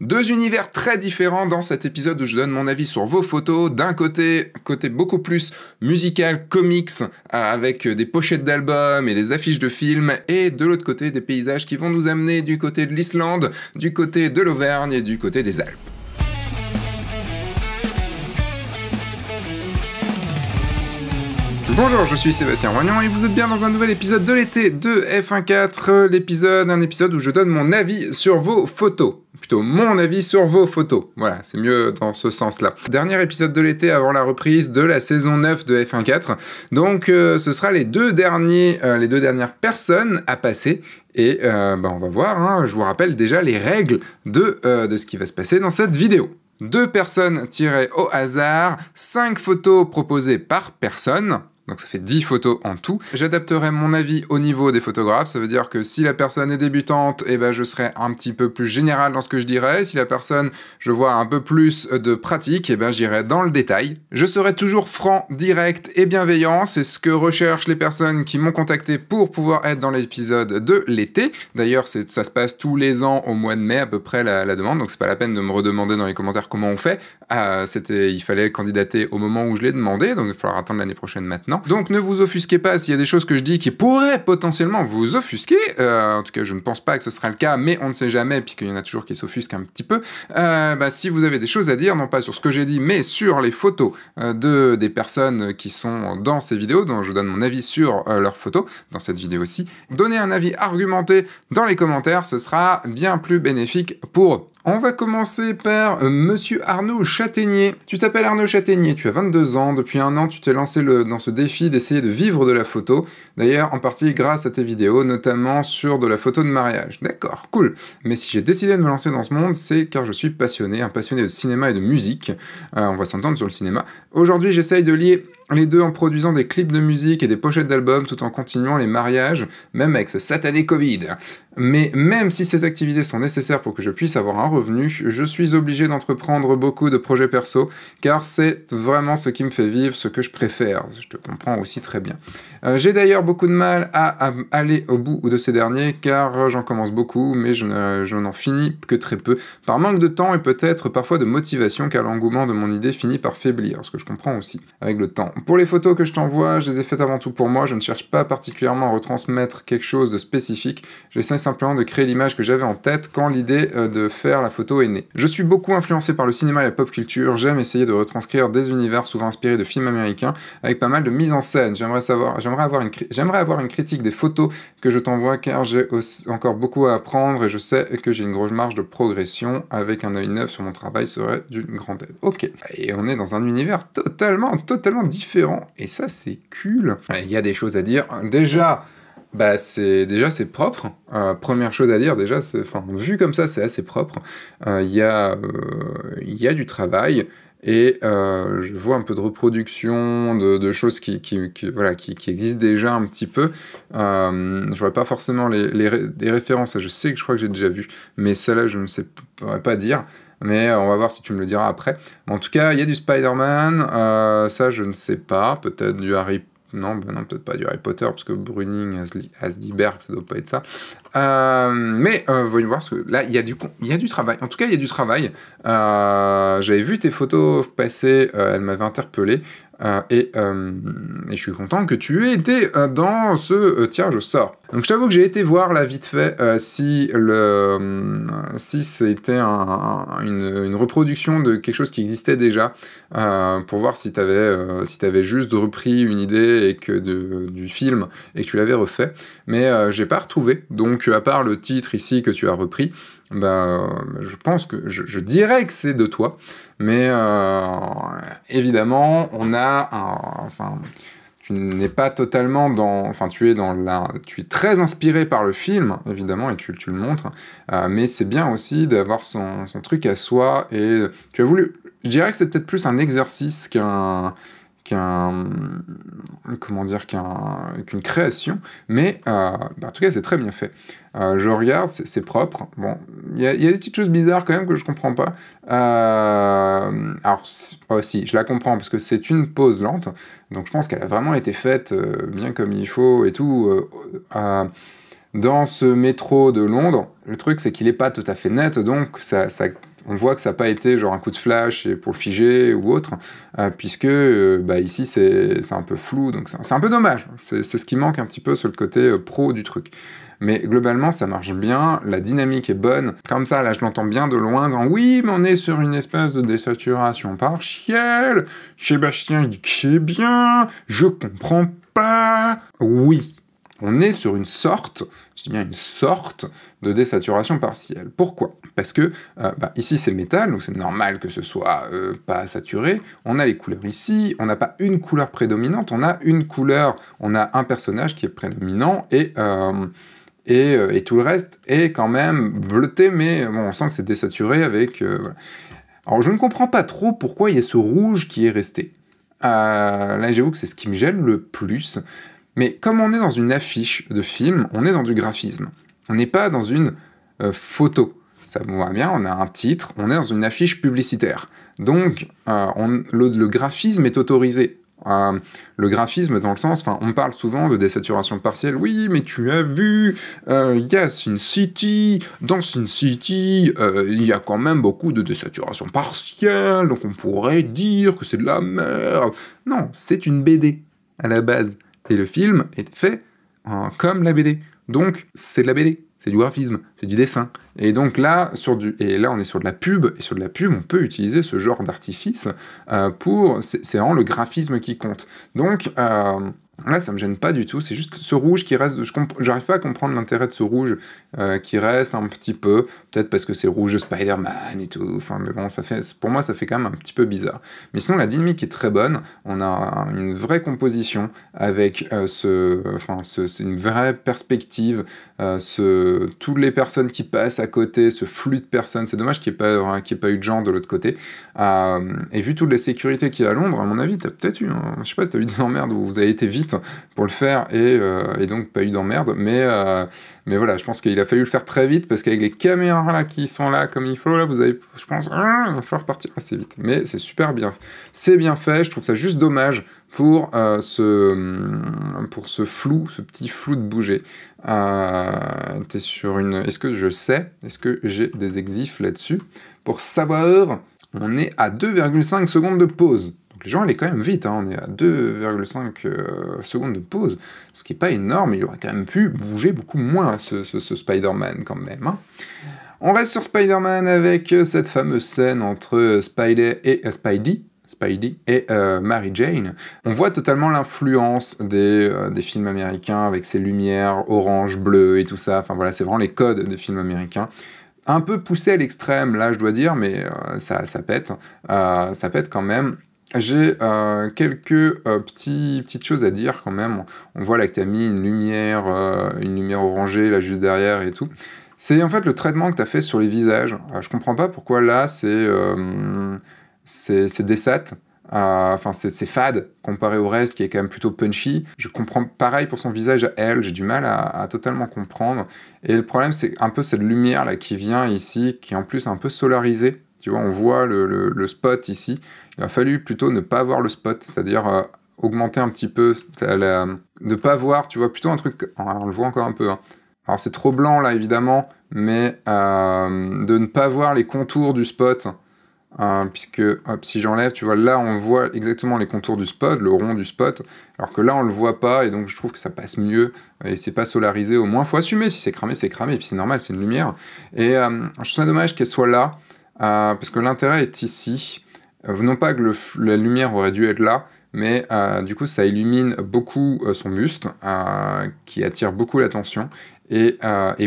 Deux univers très différents dans cet épisode où je donne mon avis sur vos photos. D'un côté, côté beaucoup plus musical, comics, euh, avec des pochettes d'albums et des affiches de films. Et de l'autre côté, des paysages qui vont nous amener du côté de l'Islande, du côté de l'Auvergne et du côté des Alpes. Bonjour, je suis Sébastien Roignan et vous êtes bien dans un nouvel épisode de l'été de F14, l'épisode, un épisode où je donne mon avis sur vos photos mon avis sur vos photos. Voilà, c'est mieux dans ce sens-là. Dernier épisode de l'été avant la reprise de la saison 9 de F1.4. Donc euh, ce sera les deux, derniers, euh, les deux dernières personnes à passer et euh, bah, on va voir, hein. je vous rappelle déjà les règles de, de ce qui va se passer dans cette vidéo. Deux personnes tirées au hasard, cinq photos proposées par personne. Donc ça fait 10 photos en tout. J'adapterai mon avis au niveau des photographes, ça veut dire que si la personne est débutante, eh ben je serai un petit peu plus général dans ce que je dirais. Si la personne, je vois un peu plus de pratique, eh ben j'irai dans le détail. Je serai toujours franc, direct et bienveillant, c'est ce que recherchent les personnes qui m'ont contacté pour pouvoir être dans l'épisode de l'été. D'ailleurs, ça se passe tous les ans au mois de mai à peu près la, la demande, donc c'est pas la peine de me redemander dans les commentaires comment on fait. Euh, c'était, il fallait candidater au moment où je l'ai demandé, donc il va falloir attendre l'année prochaine maintenant. Donc ne vous offusquez pas s'il y a des choses que je dis qui pourraient potentiellement vous offusquer. Euh, en tout cas, je ne pense pas que ce sera le cas, mais on ne sait jamais, puisqu'il y en a toujours qui s'offusquent un petit peu. Euh, bah, si vous avez des choses à dire, non pas sur ce que j'ai dit, mais sur les photos euh, de, des personnes qui sont dans ces vidéos, dont je donne mon avis sur leurs photos, dans cette vidéo aussi, donnez un avis argumenté dans les commentaires, ce sera bien plus bénéfique pour eux. On va commencer par euh, Monsieur Arnaud Châtaignier. Tu t'appelles Arnaud Châtaignier, tu as 22 ans. Depuis un an, tu t'es lancé dans ce défi d'essayer de vivre de la photo. D'ailleurs, en partie grâce à tes vidéos, notamment sur de la photo de mariage. D'accord, cool. Mais si j'ai décidé de me lancer dans ce monde, c'est car je suis passionné, un passionné de cinéma et de musique. Euh, on va s'entendre sur le cinéma. Aujourd'hui, j'essaye de lier les deux en produisant des clips de musique et des pochettes d'albums tout en continuant les mariages, même avec ce satané Covid. Mais même si ces activités sont nécessaires pour que je puisse avoir un revenu, je suis obligé d'entreprendre beaucoup de projets perso, car c'est vraiment ce qui me fait vivre, ce que je préfère. Je te comprends aussi très bien. Euh, j'ai d'ailleurs beaucoup de mal à, aller au bout de ces derniers, car j'en commence beaucoup, mais je n'en finis que très peu, par manque de temps et peut-être parfois de motivation, car l'engouement de mon idée finit par faiblir, ce que je comprends aussi avec le temps. Pour les photos que je t'envoie, je les ai faites avant tout pour moi, je ne cherche pas particulièrement à retransmettre quelque chose de spécifique. J'ai de créer l'image que j'avais en tête quand l'idée euh, de faire la photo est née. Je suis beaucoup influencé par le cinéma et la pop culture, j'aime essayer de retranscrire des univers souvent inspirés de films américains avec pas mal de mise en scène. J'aimerais savoir, j'aimerais avoir une, j'aimerais avoir une critique des photos que je t'envoie car j'ai encore beaucoup à apprendre et je sais que j'ai une grosse marge de progression avec un œil neuf sur mon travail serait d'une grande aide. Ok. Et on est dans un univers totalement, totalement différent et ça c'est cool. Il y a des choses à dire. Déjà, bah c'est déjà c'est propre. Euh, première chose à dire déjà, enfin vu comme ça c'est assez propre. Euh, il y a euh, il y a du travail et je vois un peu de reproduction de, choses qui, voilà qui, qui, existent déjà un petit peu. je vois pas forcément les, les, références. Je sais que je crois que j'ai déjà vu, mais celle-là je ne sais pas dire mais on va voir si tu me le diras après. En tout cas, il y a du Spider-Man, ça je ne sais pas, peut-être du Harry non, ben non peut-être pas du Harry Potter, parce que Bruning, Asdiberg, ça doit pas être ça. Euh, mais euh, voyons voir, que là, il y, a du, y a du travail. En tout cas, il y a du travail. Euh, j'avais vu tes photos passer, euh, elles m'avaient interpellé. Euh, euh, et, je suis content que tu aies été euh, dans ce Tiens, je sors ». Donc je t'avoue que j'ai été voir là vite fait si, c'était une, reproduction de quelque chose qui existait déjà, pour voir si tu avais, si juste repris une idée et que du film et que tu l'avais refait. Mais j'ai pas retrouvé, donc à part le titre ici que tu as repris, ben, euh, je pense que je, dirais que c'est de toi, mais euh, évidemment, on a un, enfin, tu n'es pas totalement dans, enfin, tu es dans la, tu es très inspiré par le film, évidemment, et tu, le montres, euh, mais c'est bien aussi d'avoir son, son, truc à soi, et tu as voulu, je dirais que c'est peut-être plus un exercice qu'un qu'un comment dire qu'un qu'une création, mais euh, bah, en tout cas c'est très bien fait. Euh, je regarde, c'est propre. Bon, il y, a des petites choses bizarres quand même que je comprends pas. Euh, alors aussi, oh, je la comprends parce que c'est une pause lente, donc je pense qu'elle a vraiment été faite bien comme il faut et tout. dans ce métro de Londres, le truc c'est qu'il n'est pas tout à fait net, donc ça on voit que ça n'a pas été genre un coup de flash et pour le figer ou autre, euh, puisque euh, bah, ici c'est un peu flou, donc c'est un peu dommage. C'est ce qui manque un petit peu sur le côté euh, pro du truc. Mais globalement, ça marche bien, la dynamique est bonne. Comme ça, là, je l'entends bien de loin, dans Oui, mais on est sur une espèce de désaturation partielle. Sébastien, il est bien, je comprends pas. Oui, on est sur une sorte, je dis bien une sorte, de désaturation partielle. Pourquoi Parce que euh, bah, ici c'est métal, donc c'est normal que ce soit euh, pas saturé. On a les couleurs ici, on n'a pas une couleur prédominante, on a une couleur, on a un personnage qui est prédominant et... Euh, et, tout le reste est quand même bleuté, mais bon, on sent que c'est désaturé avec... Alors je ne comprends pas trop pourquoi il y a ce rouge qui est resté. là j'avoue que c'est ce qui me gêne le plus, mais comme on est dans une affiche de film, on est dans du graphisme. On n'est pas dans une euh, photo. Ça me va bien, on a un titre, on est dans une affiche publicitaire. Donc, euh, on, le, le, graphisme est autorisé. Euh, le graphisme dans le sens, on parle souvent de désaturation partielle. Oui, mais tu as vu, il y a Sin City, dans Sin City, il y a quand même beaucoup de désaturation partielle, donc on pourrait dire que c'est de la merde. Non, c'est une BD à la base. Et le film est fait comme la BD. Donc, c'est de la BD, c'est du graphisme, c'est du dessin. Et donc là, sur du, et là, on est sur de la pub, et sur de la pub, on peut utiliser ce genre d'artifice euh, pour. C'est vraiment le graphisme qui compte. Donc. Euh, Là, ah, ça me gêne pas du tout. C'est juste ce rouge qui reste. Je j'arrive pas à comprendre l'intérêt de ce rouge euh, qui reste un petit peu. Peut-être parce que c'est rouge de Spider-Man et tout. Enfin, mais bon, ça fait. Pour moi, ça fait quand même un petit peu bizarre. Mais sinon, la dynamique est très bonne. On a une vraie composition avec euh, ce. Enfin, c'est une vraie perspective. Euh, ce toutes les personnes qui passent à côté, ce flux de personnes. C'est dommage qu'il n'y ait pas hein, qu'il ait pas eu de gens de l'autre côté. et vu toutes les sécurités qu'il y a à Londres, à mon avis, as peut-être eu. je sais pas si as eu des emmerdes où vous avez été vite pour le faire euh, et, donc pas eu d'emmerde. Mais, euh, mais voilà, je pense qu'il a fallu le faire très vite parce qu'avec les caméras là qui sont là comme il faut, là, vous avez, je pense, ah, il va falloir partir assez vite. Mais c'est super bien. C'est bien fait, je trouve ça juste dommage pour, euh, ce, hum, pour ce flou, ce petit flou de bouger. Euh, es sur une... Est-ce que je sais Est-ce que j'ai des exifs là-dessus Pour savoir, on est à 2,5 secondes de pause. Donc les gens est quand même vite, hein. on est à 2,5 euh, secondes de pause, ce qui n'est pas énorme, il aurait quand même pu bouger beaucoup moins ce, Spider-Man quand même. Hein. On reste sur Spider-Man avec euh, cette fameuse scène entre euh, Spider et Spidey, Spidey et Mary Jane. On voit totalement l'influence des, films américains avec ces lumières orange, bleu et tout ça. Enfin voilà, c'est vraiment les codes des films américains. Un peu poussé à l'extrême, là, je dois dire, mais ça, ça pète. ça pète quand même j'ai euh, quelques euh, petits, petites choses à dire quand même. On voit là que tu as mis une lumière, euh, une lumière orangée là juste derrière et tout. C'est en fait le traitement que tu as fait sur les visages. je comprends pas pourquoi là c'est c'est des sets. Enfin, c'est fade comparé au reste qui est quand même plutôt punchy. Je comprends pareil pour son visage à elle, j'ai du mal à, à, totalement comprendre. Et le problème, c'est un peu cette lumière là qui vient ici, qui est en plus un peu solarisée tu vois, on voit le, le, spot ici. Il a fallu plutôt ne pas voir le spot, c'est-à-dire euh, augmenter un petit peu, de ne pas voir, tu vois, plutôt un truc... on le voit encore un peu. Hein. Alors c'est trop blanc là, évidemment, mais euh, de ne pas voir les contours du spot. Hein, puisque hop, si j'enlève, tu vois, là on voit exactement les contours du spot, le rond du spot, alors que là on le voit pas, et donc je trouve que ça passe mieux, et c'est pas solarisé, au moins faut assumer, si c'est cramé, c'est cramé, et puis c'est normal, c'est une lumière. Et euh, je trouve ça dommage qu'elle soit là, euh, parce que l'intérêt est ici. Euh, non pas que la lumière aurait dû être là, mais euh, du coup ça illumine beaucoup son buste, qui attire beaucoup l'attention, et,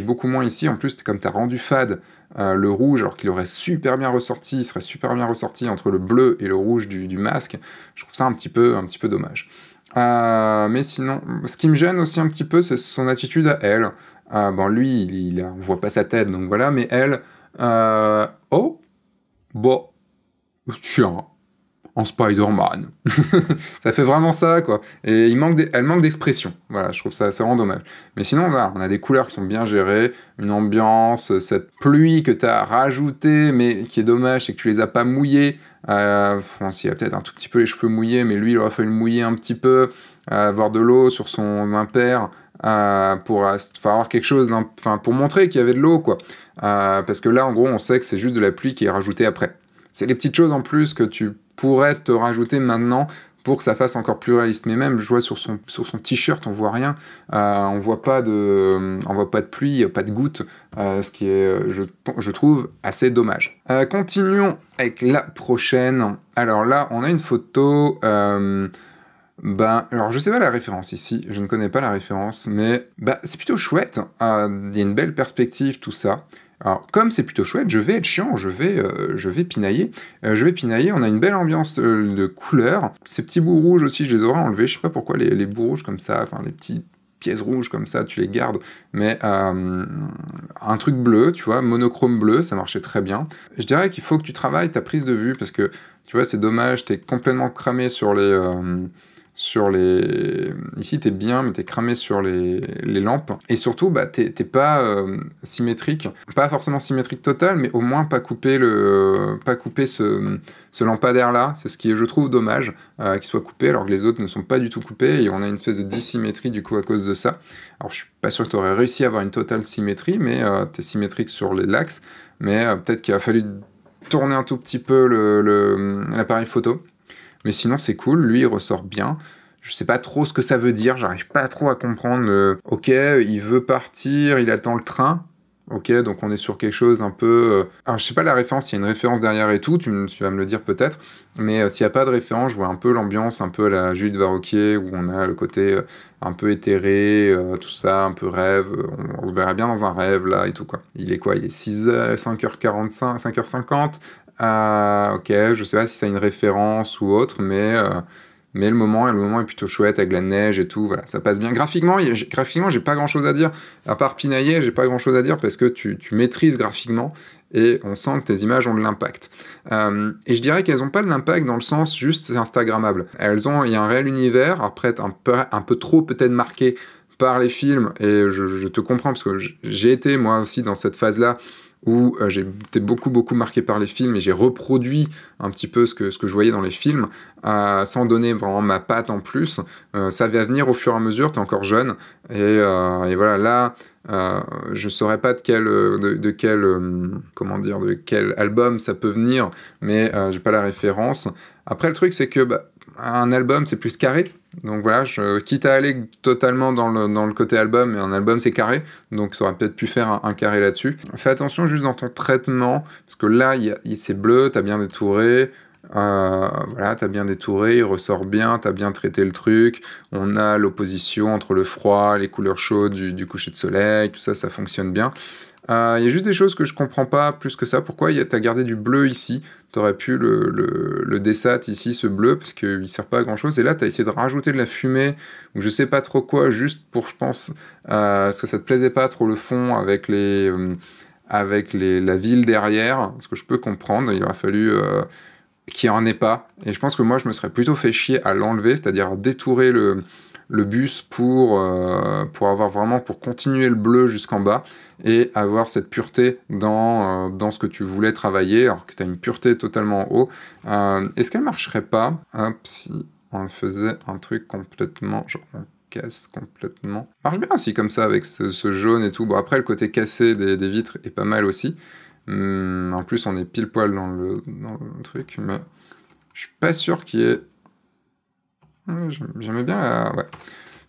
beaucoup moins ici. En plus, comme tu as rendu fade le rouge, alors qu'il aurait super bien ressorti, il serait super bien ressorti entre le bleu et le rouge du, masque, je trouve ça un petit peu, un petit peu dommage. mais sinon, ce qui me gêne aussi un petit peu, c'est son attitude à elle. bon, lui, il, on voit pas sa tête, donc voilà, mais elle, oh, bon, tiens, hein. en Spider-Man. ça fait vraiment ça, quoi. Et il manque elle manque d'expression. Voilà, je trouve ça, c'est vraiment dommage. Mais sinon, on a des couleurs qui sont bien gérées, une ambiance, cette pluie que tu as rajoutée, mais qui est dommage, c'est que tu les as pas mouillées. Il euh, y a peut-être un tout petit peu les cheveux mouillés, mais lui, il aurait fallu le mouiller un petit peu, avoir euh, de l'eau sur son impair. Euh, pour euh, avoir quelque chose, enfin pour montrer qu'il y avait de l'eau, quoi. Euh, parce que là, en gros, on sait que c'est juste de la pluie qui est rajoutée après. C'est les petites choses en plus que tu pourrais te rajouter maintenant pour que ça fasse encore plus réaliste. Mais même, je vois sur son, sur son t-shirt, on voit rien, on voit pas de, on voit pas de pluie, pas de gouttes, ce qui est, je, je trouve, assez dommage. continuons avec la prochaine. Alors là, on a une photo. Ben, alors je sais pas la référence ici, je ne connais pas la référence, mais bah, c'est plutôt chouette, hein, il y a une belle perspective, tout ça. Alors, comme c'est plutôt chouette, je vais être chiant, je vais, euh, je vais pinailler. Euh, je vais pinailler, on a une belle ambiance euh, de couleur, Ces petits bouts rouges aussi, je les aurais enlevés, je sais pas pourquoi les, les bouts rouges comme ça, enfin les petites pièces rouges comme ça, tu les gardes, mais un truc bleu, tu vois, monochrome bleu, ça marchait très bien. Je dirais qu'il faut que tu travailles ta prise de vue parce que, tu vois, c'est dommage, t'es complètement cramé sur les, sur les. Ici, t'es bien, mais t'es cramé sur les, les, lampes. Et surtout, bah, t'es pas euh, symétrique. Pas forcément symétrique total, mais au moins pas couper, le, pas couper ce, ce lampadaire-là. C'est ce qui je trouve, dommage euh, qu'il soit coupé, alors que les autres ne sont pas du tout coupés. Et on a une espèce de dissymétrie, du coup, à cause de ça. Alors, je suis pas sûr que t'aurais réussi à avoir une totale symétrie, mais tu euh, t'es symétrique sur les l'axe. Mais peut-être qu'il a fallu tourner un tout petit peu l'appareil photo mais sinon, c'est cool. Lui, il ressort bien. Je sais pas trop ce que ça veut dire. J'arrive pas trop à comprendre. Le... Ok, il veut partir, il attend le train. Ok, donc on est sur quelque chose un peu. Euh, alors, je sais pas la référence, il y a une référence derrière et tout, tu, vas me le dire peut-être, mais euh, s'il n'y a pas de référence, je vois un peu l'ambiance, un peu la Jules Varroquier, où on a le côté euh, un peu éthéré, tout ça, un peu rêve, on, on, verrait bien dans un rêve là et tout quoi. Il est quoi Il est 6 5 5h45, 5h50, ah, ok, je sais pas si ça a une référence ou autre, mais, euh, mais le, moment, le moment est plutôt chouette avec la neige et tout. Voilà, ça passe bien. Graphiquement, graphiquement j'ai pas grand chose à dire. À part pinailler, j'ai pas grand chose à dire parce que tu, tu maîtrises graphiquement et on sent que tes images ont de l'impact. Euh, et je dirais qu'elles n'ont pas de l'impact dans le sens juste Instagrammable. Elles ont, il y a un réel univers, après un peu, un peu trop peut-être marqué par les films, et je, te comprends parce que j'ai été moi aussi dans cette phase-là où euh, j'ai été beaucoup beaucoup marqué par les films et j'ai reproduit un petit peu ce que, ce que je voyais dans les films euh, sans donner vraiment ma patte en plus. Euh, ça va venir au fur et à mesure, tu es encore jeune et, voilà, là je saurais pas de quel, de, quel comment dire, de quel album ça peut venir, mais j'ai pas la référence. Après le truc c'est que bah, un album c'est plus carré, donc voilà, je, quitte à aller totalement dans le, côté album, et un album c'est carré, donc ça aurait peut-être pu faire un, carré là-dessus. Fais attention juste dans ton traitement, parce que là, il, c'est bleu, t'as bien détouré, euh, voilà, t'as bien détouré, il ressort bien, t'as bien traité le truc. On a l'opposition entre le froid, les couleurs chaudes du, coucher de soleil, tout ça, ça fonctionne bien. Euh, il y a juste des choses que je comprends pas plus que ça. Pourquoi t'as gardé du bleu ici t'aurais pu le, le, dessat ici, ce bleu, parce qu'il sert pas à grand chose. Et là, t'as essayé de rajouter de la fumée, ou je sais pas trop quoi, juste pour, je pense, parce que ça te plaisait pas trop le fond avec les. Euh, avec les, la ville derrière, ce que je peux comprendre, il aurait fallu euh, qu'il en ait e pas. Et je pense que moi, je me serais plutôt fait chier à l'enlever, c'est-à-dire détourer le, le bus pour, euh, pour avoir vraiment, pour continuer le bleu jusqu'en bas et avoir cette pureté dans, euh, dans ce que tu voulais travailler, alors que tu as une pureté totalement en haut. Euh, est-ce qu'elle marcherait pas si on faisait un truc complètement, genre on casse complètement. Marche bien aussi comme ça avec ce, jaune et tout. Bon après le côté cassé des, des vitres est pas mal aussi. Hmm, en plus on est pile poil dans le, dans le truc, mais je suis pas sûr qu'il y ait J'aimais bien. la... ouais.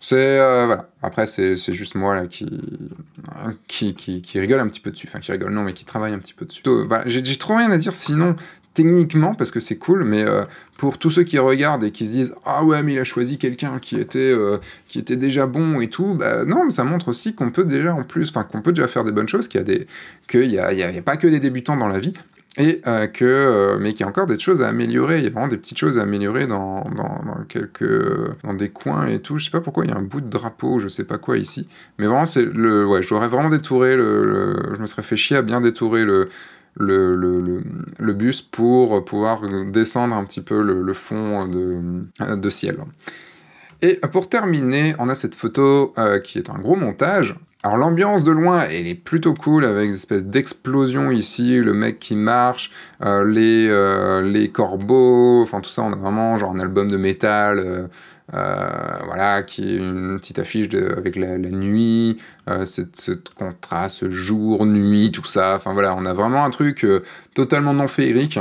C'est euh, voilà. Après, c'est juste moi là, qui, qui, qui, rigole un petit peu dessus. Enfin, qui rigole, non, mais qui travaille un petit peu dessus. J'ai trop rien à dire sinon, techniquement, parce que c'est cool, mais euh, pour tous ceux qui regardent et qui se disent Ah ouais, mais il a choisi quelqu'un qui, était euh, qui était déjà bon et tout, bah non, mais ça montre aussi qu'on peut déjà en plus, enfin, qu'on peut déjà faire des bonnes choses, qu'il a des. n'y y a, y a, pas que des débutants dans la vie, et euh, que euh, mais qu'il y a encore des choses à améliorer il y a vraiment des petites choses à améliorer dans, dans, quelques dans des coins et tout je sais pas pourquoi il y a un bout de drapeau je ne sais pas quoi ici mais vraiment c'est le ouais j'aurais vraiment détouré le, je me serais fait chier à bien détourer le le, le, bus pour pouvoir descendre un petit peu le, fond de, de ciel. Et pour terminer, on a cette photo euh, qui est un gros montage alors l'ambiance de loin, elle est plutôt cool avec des espèces d'explosion ici, le mec qui marche, euh, euh, les, corbeaux, enfin tout ça, on a vraiment genre un album de métal, euh, voilà, qui est une petite affiche avec la, nuit, cette, ce contraste jour, nuit, tout ça, enfin voilà, on a vraiment un truc totalement non féerique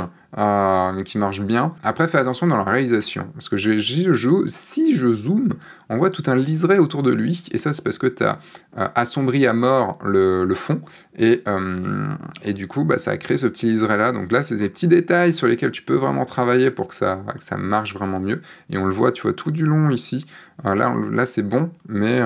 qui marche bien. Après, fais attention dans la réalisation, parce que je, je, si je zoome, on voit tout un liseré autour de lui, et ça c'est parce que tu as euh, assombri à mort le, fond, euh, et, du coup, bah, ça a créé ce petit liseré-là. Donc là, c'est des petits détails sur lesquels tu peux vraiment travailler pour que ça, marche vraiment mieux, et on le voit, tu vois, tout du long ici. Euh, là, c'est bon, mais...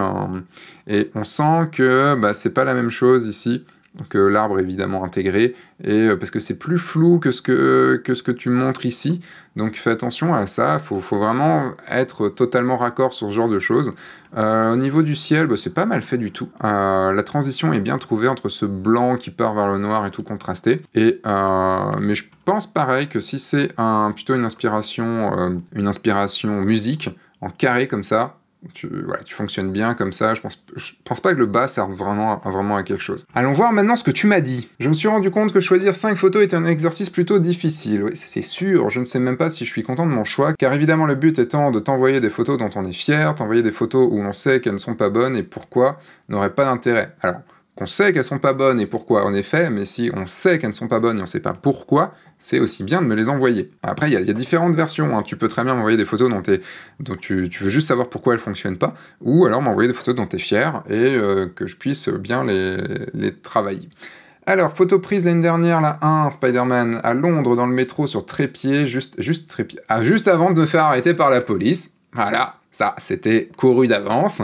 et on sent que bah, c'est pas la même chose ici que l'arbre évidemment intégré, et euh, parce que c'est plus flou que ce que, euh, que ce que tu montres ici. Donc fais attention à ça, faut, faut vraiment être totalement raccord sur ce genre de choses. Euh, au niveau du ciel, bah, c'est pas mal fait du tout. la transition est bien trouvée entre ce blanc qui part vers le noir et tout contrasté. Et, mais je pense pareil que si c'est un, plutôt une inspiration, une inspiration musique, en carré comme ça, tu, tu fonctionnes bien comme ça. Je pense, je pense pas que le bas serve vraiment, à, vraiment quelque chose. Allons voir maintenant ce que tu m'as dit. Je me suis rendu compte que choisir 5 photos est un exercice plutôt difficile. Oui, c'est sûr. Je ne sais même pas si je suis content de mon choix, car évidemment, le but étant de t'envoyer des photos dont on est fier, t'envoyer des photos où l'on sait qu'elles ne sont pas bonnes et pourquoi n'aurait pas d'intérêt. Alors, qu'on sait qu'elles sont pas bonnes et pourquoi en effet, mais si on sait qu'elles ne sont pas bonnes et on sait pas pourquoi, c'est aussi bien de me les envoyer. Après, il y, a différentes versions, hein. tu peux très bien m'envoyer des photos dont, tu, tu, veux juste savoir pourquoi elles fonctionnent pas, ou alors m'envoyer des photos dont tu es fier et euh, que je puisse bien les, travailler. Alors, photo prise l'année dernière, la 1, Spider-Man, à Londres, dans le métro, sur trépied, juste, juste, trépied, ah, juste avant de me faire arrêter par la police. Voilà, ça, c'était couru d'avance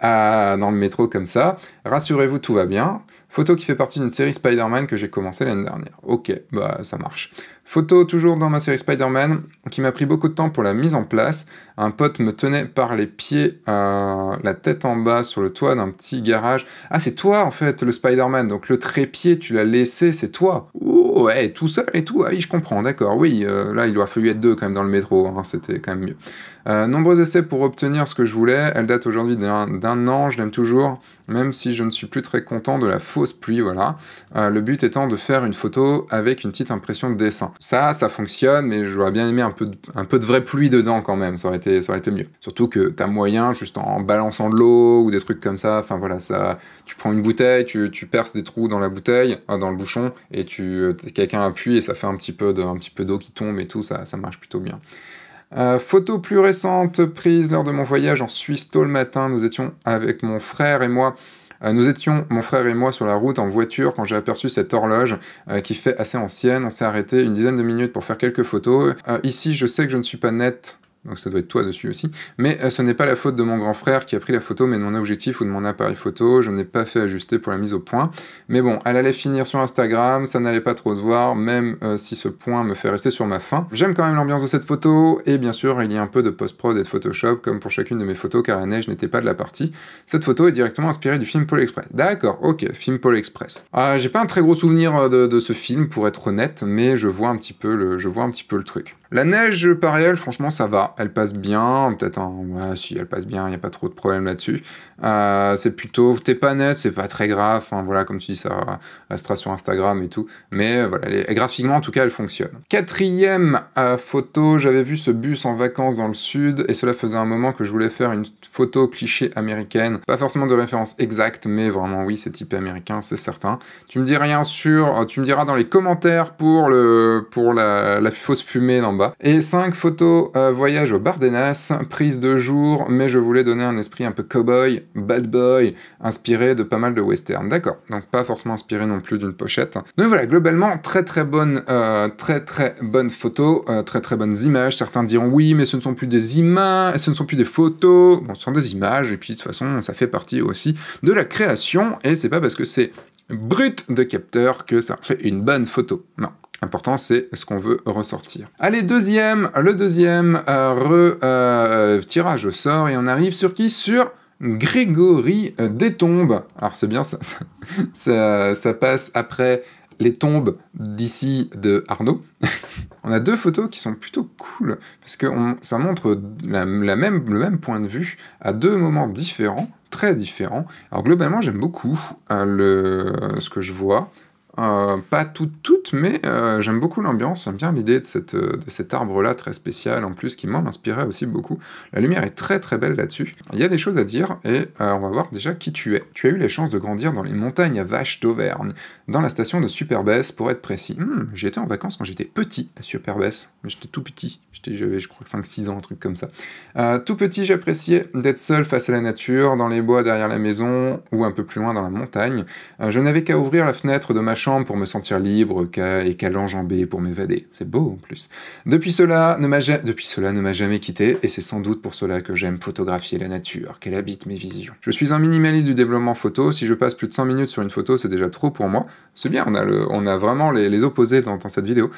dans le métro comme ça. Rassurez-vous, tout va bien. Photo qui fait partie d'une série Spider-Man que j'ai commencé l'année dernière. Ok, bah ça marche. Photo toujours dans ma série Spider-Man qui m'a pris beaucoup de temps pour la mise en place. Un pote me tenait par les pieds, euh, la tête en bas sur le toit d'un petit garage. Ah c'est toi en fait le Spider-Man, donc le trépied tu l'as laissé, c'est toi. Oh ouais, tout seul et tout, ah oui je comprends, d'accord, oui, euh, là il aurait fallu être deux quand même dans le métro, c'était quand même mieux. Euh, nombreux essais pour obtenir ce que je voulais. Elle date aujourd'hui d'un an, je l'aime toujours, même si je ne suis plus très content de la fausse pluie, voilà. Euh, le but étant de faire une photo avec une petite impression de dessin. Ça, ça fonctionne, mais j'aurais bien aimé un peu, de, un peu de vraie pluie dedans quand même, ça aurait été, ça aurait été mieux. Surtout que t'as moyen, juste en balançant de l'eau ou des trucs comme ça, enfin voilà, ça, tu prends une bouteille, tu, tu, perces des trous dans la bouteille, euh, dans le bouchon, et tu quelqu'un appuie et ça fait un petit peu d'eau qui tombe et tout, ça, ça marche plutôt bien. Euh, photo plus récente prise lors de mon voyage en Suisse tôt le matin. Nous étions avec mon frère et moi. Euh, nous étions, mon frère et moi, sur la route en voiture quand j'ai aperçu cette horloge euh, qui fait assez ancienne. On s'est arrêté une dizaine de minutes pour faire quelques photos. ici, je sais que je ne suis pas net donc ça doit être toi dessus aussi. Mais euh, ce n'est pas la faute de mon grand frère qui a pris la photo, mais de mon objectif ou de mon appareil photo. Je n'ai pas fait ajuster pour la mise au point. Mais bon, elle allait finir sur Instagram, ça n'allait pas trop se voir, même euh, si ce point me fait rester sur ma fin. J'aime quand même l'ambiance de cette photo, et bien sûr, il y a un peu de post-prod et de Photoshop, comme pour chacune de mes photos, car la neige n'était pas de la partie. Cette photo est directement inspirée du film Paul Express. D'accord, ok, film Paul Express. Ah, j'ai pas un très gros souvenir euh, de, de, ce film, pour être honnête, mais je vois un petit peu le, je vois un petit peu le truc. La neige réelle, franchement, ça va. Elle passe bien. Peut-être un. si, elle passe bien. Il n'y a pas trop de problème là-dessus. Euh, c'est plutôt. T'es pas net, c'est pas très grave. voilà, comme tu dis, ça restera sur Instagram et tout. Mais euh, voilà, graphiquement, en tout cas, elle fonctionne. Quatrième euh, photo, j'avais vu ce bus en vacances dans le sud. Et cela faisait un moment que je voulais faire une photo cliché américaine. Pas forcément de référence exacte, mais vraiment, oui, c'est type américain, c'est certain. Tu me dis rien sur. Tu me diras dans les commentaires pour, le... pour la, la fausse fumée dans et 5 photos euh, voyage au Bardenas, prise de jour, mais je voulais donner un esprit un peu cowboy, bad boy, inspiré de pas mal de western. D'accord, donc pas forcément inspiré non plus d'une pochette. Donc voilà, globalement, très très bonne, euh, très très bonne photo, euh, très très bonnes images. Certains diront oui, mais ce ne sont plus des images, ce ne sont plus des photos. Bon, ce sont des images, et puis de toute façon, ça fait partie aussi de la création, et c'est pas parce que c'est brut de capteur que ça fait une bonne photo. Non, L'important, c'est ce qu'on veut ressortir. Allez, deuxième, le deuxième euh, euh, tirage au sort, et on arrive sur qui Sur Grégory euh, des tombes. Alors c'est bien ça, ça, passe après les tombes d'ici de Arnaud. on a deux photos qui sont plutôt cool, parce que ça montre la, même, le même point de vue à deux moments différents, très différents. Alors globalement, j'aime beaucoup le, ce que je vois. Euh, pas toutes, toutes, mais euh, j'aime beaucoup l'ambiance, j'aime bien l'idée de, cette, euh, de cet arbre-là très spécial en plus, qui m'a inspiré aussi beaucoup. La lumière est très très belle là-dessus. Il y a des choses à dire, et on va voir déjà qui tu es. Tu as eu la chance de grandir dans les montagnes à Vaches d'Auvergne, dans la station de Superbès, pour être précis. Hmm, j'étais en vacances quand j'étais petit à Superbès, mais j'étais tout petit, j'avais je crois 5-6 ans, un truc comme ça. tout petit, j'appréciais d'être seul face à la nature, dans les bois derrière la maison, ou un peu plus loin dans la montagne. je n'avais qu'à ouvrir la fenêtre de ma chambre pour me sentir libre et qu'à l'enjamber pour m'évader. C'est beau en plus. Depuis cela, ne m'a Depuis cela ne m'a jamais quitté, et c'est sans doute pour cela que j'aime photographier la nature, qu'elle habite mes visions. Je suis un minimaliste du développement photo, si je passe plus de 5 minutes sur une photo, c'est déjà trop pour moi. C'est bien, on a, on a vraiment les, opposés dans, cette vidéo.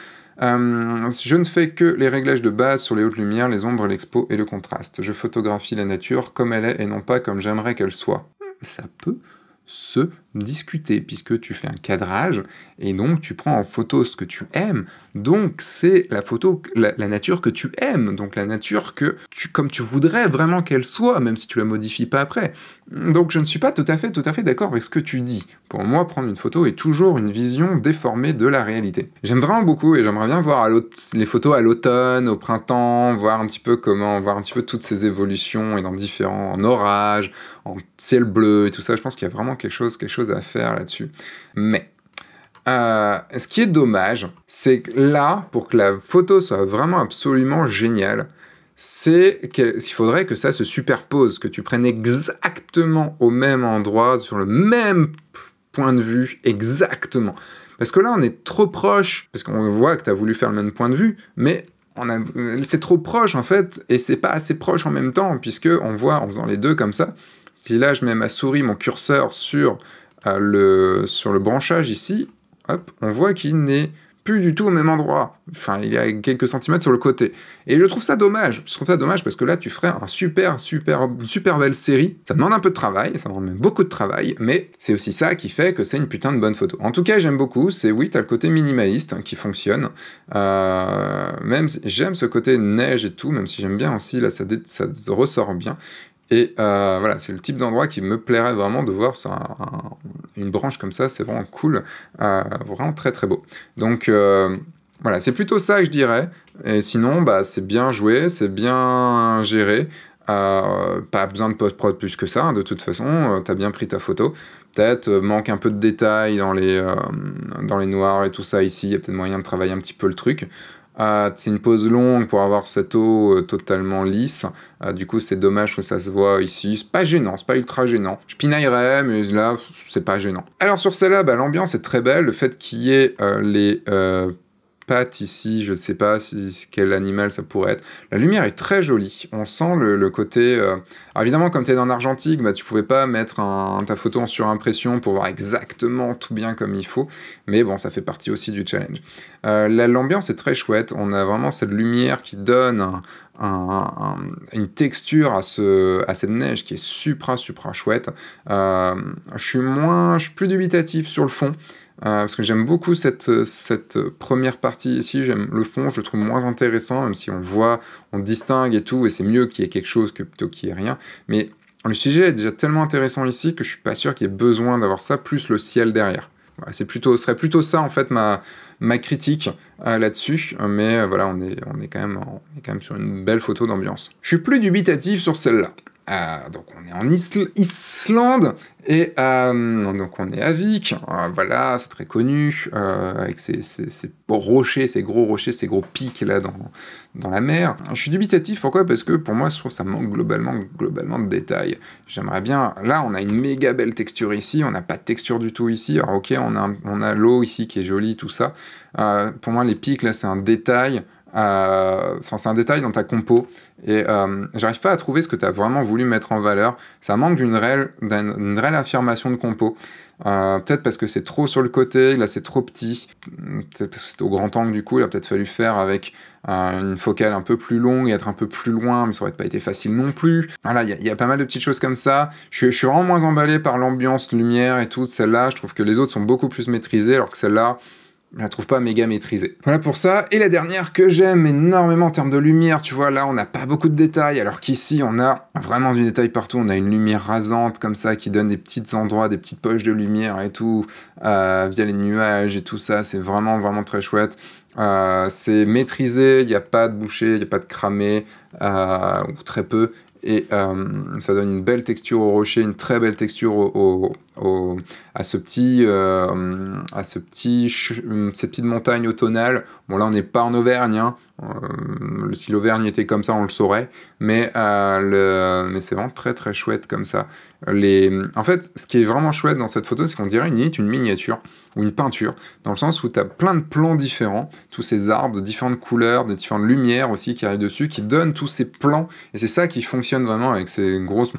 Euh, je ne fais que les réglages de base sur les hautes lumières, les ombres, l'expo et le contraste. Je photographie la nature comme elle est et non pas comme j'aimerais qu'elle soit. Ça peut se discuter puisque tu fais un cadrage et donc tu prends en photo ce que tu aimes. Donc c'est la photo, la, nature que tu aimes, donc la nature que tu, comme tu voudrais vraiment qu'elle soit, même si tu la modifies pas après. Donc je ne suis pas tout à fait, tout à fait d'accord avec ce que tu dis. Pour moi, prendre une photo est toujours une vision déformée de la réalité. J'aime vraiment beaucoup et j'aimerais bien voir les photos à l'automne, au printemps, voir un petit peu comment, voir un petit peu toutes ces évolutions et dans différents, en orage, en ciel bleu et tout ça. Je pense qu'il y a vraiment quelque chose, quelque chose à faire là-dessus. Mais euh, ce qui est dommage, c'est que là, pour que la photo soit vraiment absolument géniale, c'est qu'il faudrait que ça se superpose, que tu prennes exactement au même endroit, sur le même point de vue, exactement. Parce que là, on est trop proche, parce qu'on voit que tu as voulu faire le même point de vue, mais c'est trop proche en fait, et c'est pas assez proche en même temps, puisque on voit en faisant les deux comme ça, si là je mets ma souris, mon curseur sur le, sur le branchage ici, on voit qu'il n'est plus du tout au même endroit. Enfin, il y a quelques centimètres sur le côté. Et je trouve ça dommage. Je trouve ça dommage parce que là, tu ferais un super, super, une super belle série. Ça demande un peu de travail, ça demande beaucoup de travail, mais c'est aussi ça qui fait que c'est une putain de bonne photo. En tout cas, j'aime beaucoup. C'est oui, as le côté minimaliste qui fonctionne. Euh, même j'aime ce côté neige et tout, même si j'aime bien aussi, là, ça, ça ressort bien. Et euh, voilà, c'est le type d'endroit qui me plairait vraiment de voir une branche comme ça, c'est vraiment cool, euh, vraiment très très beau. Donc euh, voilà, c'est plutôt ça que je dirais. Et sinon, bah, c'est bien joué, c'est bien géré. pas besoin de post-prod plus que ça, hein, de toute façon, t'as bien pris ta photo. Peut-être manque un peu de détails dans les, dans les noirs et tout ça ici, il y a peut-être moyen de travailler un petit peu le truc. Ah, c'est une pause longue pour avoir cette eau euh, totalement lisse. Ah, du coup, c'est dommage que ça se voit ici. C'est pas gênant, c'est pas ultra gênant. Je pinaillerais, mais là, c'est pas gênant. Alors sur celle-là, bah, l'ambiance est très belle. Le fait qu'il y ait euh, les euh, ici, je ne sais pas si, quel animal ça pourrait être. La lumière est très jolie, on sent le, côté... Euh, évidemment, comme tu es dans l'argentique, bah, tu pouvais pas mettre un, ta photo en surimpression pour voir exactement tout bien comme il faut, mais bon, ça fait partie aussi du challenge. Euh, l'ambiance est très chouette, on a vraiment cette lumière qui donne une texture à, ce, à cette neige qui est supra supra chouette. Euh, je suis moins, je suis plus dubitatif sur le fond. Euh, parce que j'aime beaucoup cette, euh, cette euh, première partie ici, j'aime le fond, je le trouve moins intéressant, même si on voit, on distingue et tout, et c'est mieux qu'il y ait quelque chose que plutôt qu'il n'y ait rien. Mais le sujet est déjà tellement intéressant ici que je suis pas sûr qu'il y ait besoin d'avoir ça plus le ciel derrière. c'est plutôt, ce serait plutôt ça en fait ma, ma critique là-dessus, mais voilà, on est, on, est quand même, on est quand même sur une belle photo d'ambiance. Je suis plus dubitatif sur celle-là. Euh, donc on est en Islande et euh, donc on est à Vik, euh, voilà, c'est très connu, avec ces, rochers, ces gros rochers, ces gros pics là dans, la mer. Je suis dubitatif, pourquoi Parce que pour moi, je trouve ça manque globalement, globalement de détails. J'aimerais bien, là on a une méga belle texture ici, on n'a pas de texture du tout ici, alors ok, on a l'eau ici qui est jolie, tout ça. pour moi, les pics là, c'est un détail. Enfin, c'est un détail dans ta compo. Et euh, j'arrive pas à trouver ce que tu as vraiment voulu mettre en valeur. Ça manque d'une réelle, d'une réelle affirmation de compo. Euh, peut-être parce que c'est trop sur le côté, là c'est trop petit, peut-être que c'est au grand angle du coup, il a peut-être fallu faire avec euh, une focale un peu plus longue et être un peu plus loin, mais ça aurait pas été facile non plus. Voilà, il y, a pas mal de petites choses comme ça. Je, suis vraiment moins emballé par l'ambiance, lumière et tout celle-là. Je trouve que les autres sont beaucoup plus maîtrisées, alors que celle-là, je la trouve pas méga maîtrisée. Voilà pour ça. Et la dernière que j'aime énormément en termes de lumière, tu vois, là on n'a pas beaucoup de détails, alors qu'ici on a vraiment du détail partout. On a une lumière rasante comme ça qui donne des petits endroits, des petites poches de lumière et tout, euh, via les nuages et tout ça. C'est vraiment, vraiment très chouette. Euh, c'est maîtrisé, il n'y a pas de boucher, il n'y a pas de cramé, euh, ou très peu. Et ça donne une belle texture au rocher, une très belle texture au au, à, ce petit, euh, à ce petit euh, cette petite montagne automnale. Bon, là, on n'est pas en Auvergne. si hein. euh, l'Auvergne était comme ça, on le saurait. Mais, euh, mais c'est vraiment très très chouette comme ça. Les, en fait, ce qui est vraiment chouette dans cette photo, c'est qu'on dirait une, une miniature ou une peinture, dans le sens où tu as plein de plans différents, tous ces arbres de différentes couleurs, de différentes lumières aussi qui arrivent dessus, qui donnent tous ces plans. Et c'est ça qui fonctionne vraiment avec ces grosses.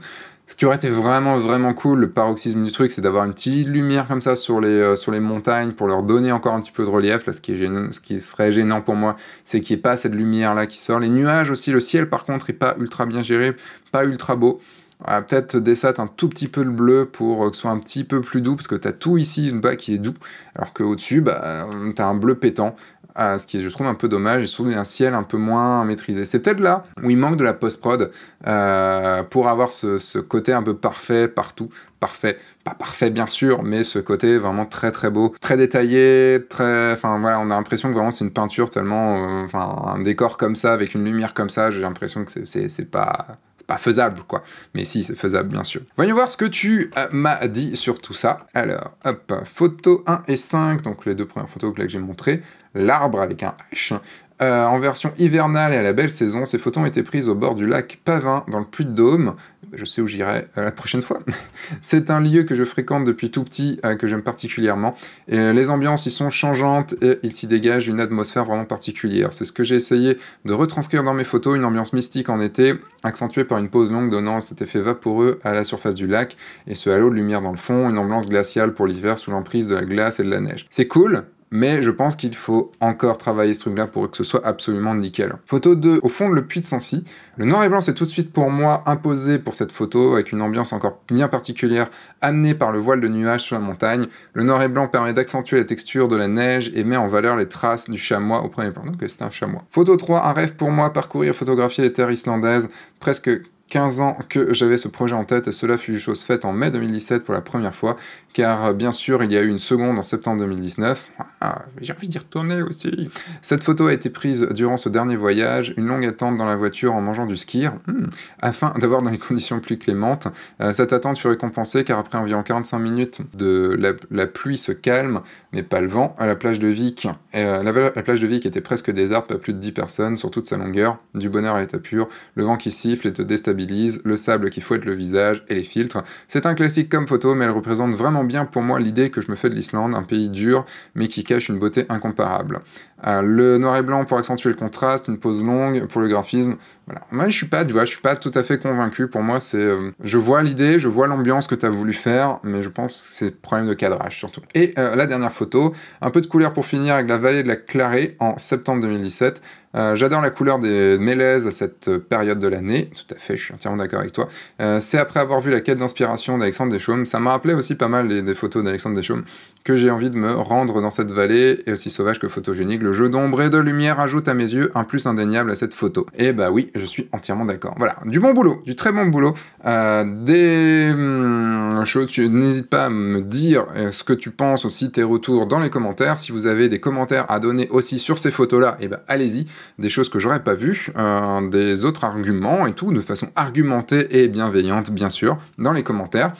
Ce qui aurait été vraiment, vraiment cool, le paroxysme du truc, c'est d'avoir une petite lumière comme ça sur les, euh, sur les montagnes pour leur donner encore un petit peu de relief. Là, ce qui, est gênant, ce qui serait gênant pour moi, c'est qu'il n'y ait pas cette lumière-là qui sort. Les nuages aussi, le ciel par contre, n'est pas ultra bien géré, pas ultra beau. à ah, peut-être des un tout petit peu le bleu pour euh, que ce soit un petit peu plus doux, parce que tu as tout ici bas qui est doux, alors qu'au-dessus, bah, euh, tu as un bleu pétant ce qui est, je trouve, un peu dommage. et surtout un ciel un peu moins maîtrisé. C'est peut-être là où il manque de la post-prod euh, pour avoir ce, ce, côté un peu parfait partout. Parfait, pas parfait bien sûr, mais ce côté vraiment très très beau, très détaillé, très. Enfin voilà, on a l'impression que vraiment c'est une peinture tellement. Euh, enfin, un décor comme ça, avec une lumière comme ça, j'ai l'impression que c'est pas pas faisable, quoi. Mais si, c'est faisable, bien sûr. Voyons voir ce que tu euh, m'as dit sur tout ça. Alors, hop, photo 1 et 5, donc les deux premières photos que j'ai montrées. L'arbre avec un H. Euh, en version hivernale et à la belle saison, ces photos ont été prises au bord du lac Pavin, dans le Puy-de-Dôme, je sais où j'irai euh, la prochaine fois. c'est un lieu que je fréquente depuis tout petit, euh, que j'aime particulièrement. Euh, les ambiances y sont changeantes et il s'y dégage une atmosphère vraiment particulière. C'est ce que j'ai essayé de retranscrire dans mes photos, une ambiance mystique en été, accentuée par une pause longue donnant cet effet vaporeux à la surface du lac et ce halo de lumière dans le fond, une ambiance glaciale pour l'hiver sous l'emprise de la glace et de la neige. C'est cool, mais je pense qu'il faut encore travailler ce truc-là pour que ce soit absolument nickel. Photo 2, au fond de le puits de Sancy. Le noir et blanc, c'est tout de suite pour moi imposé pour cette photo, avec une ambiance encore bien particulière, amenée par le voile de nuages sur la montagne. Le noir et blanc permet d'accentuer la texture de la neige et met en valeur les traces du chamois au premier plan. Donc c'est un chamois. Photo 3, un rêve pour moi, parcourir, photographier les terres islandaises, presque 15 ans que j'avais ce projet en tête et cela fut chose faite en mai 2017 pour la première fois car euh, bien sûr, il y a eu une seconde en septembre 2019. Ah, j'ai envie d'y retourner aussi. Cette photo a été prise durant ce dernier voyage, une longue attente dans la voiture en mangeant du skir, hmm, afin d'avoir dans les conditions plus clémentes. Euh, cette attente fut récompensée car après environ 45 minutes de la, pluie se calme, mais pas le vent, à la plage de Vic. Euh, la, plage de Vic était presque déserte, pas plus de 10 personnes sur toute sa longueur, du bonheur à l'état pur, le vent qui siffle et te déstabilise, le sable qui fouette le visage et les filtres. C'est un classique comme photo, mais elle représente vraiment bien pour moi l'idée que je me fais de l'Islande, un pays dur, mais qui cache une beauté incomparable. Euh, le noir et blanc pour accentuer le contraste, une pose longue pour le graphisme. Voilà. Moi, je suis pas, je suis pas tout à fait convaincu. Pour moi, c'est, euh, je vois l'idée, je vois l'ambiance que tu as voulu faire, mais je pense que c'est problème de cadrage surtout. Et euh, la dernière photo, un peu de couleur pour finir avec la vallée de la Clarée en septembre 2017. Euh, j'adore la couleur des mélèzes à cette période de l'année. Tout à fait, je suis entièrement d'accord avec toi. Euh, c'est après avoir vu la quête d'inspiration d'Alexandre Deschaumes, ça m'a rappelé aussi pas mal les, des photos d'Alexandre Deschaumes, que j'ai envie de me rendre dans cette vallée, et aussi sauvage que photogénique. Le jeu d'ombre et de lumière ajoute à mes yeux un plus indéniable à cette photo. Et bah oui, je suis entièrement d'accord. Voilà, du bon boulot, du très bon boulot, euh, des... Hum, N'hésite pas à me dire euh, ce que tu penses aussi, tes retours dans les commentaires. Si vous avez des commentaires à donner aussi sur ces photos-là, eh ben allez-y. Des choses que j'aurais pas vues, euh, des autres arguments et tout, de façon argumentée et bienveillante, bien sûr, dans les commentaires.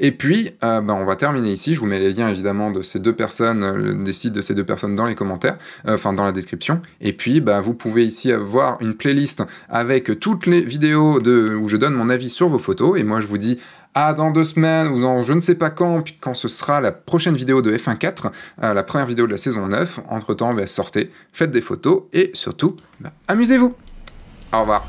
Et puis, euh, ben, on va terminer ici. Je vous mets les liens évidemment de ces deux personnes, des sites de ces deux personnes dans les commentaires, enfin dans la description. Et puis, bah, vous pouvez ici avoir une playlist avec toutes les vidéos de, où je donne mon avis sur vos photos. Et moi, je vous dis dans deux semaines ou dans je ne sais pas quand, quand ce sera la prochaine vidéo de F1.4, euh, la première vidéo de la saison 9. Entre-temps, bah, sortez, faites des photos et surtout, bah, amusez-vous. Au revoir.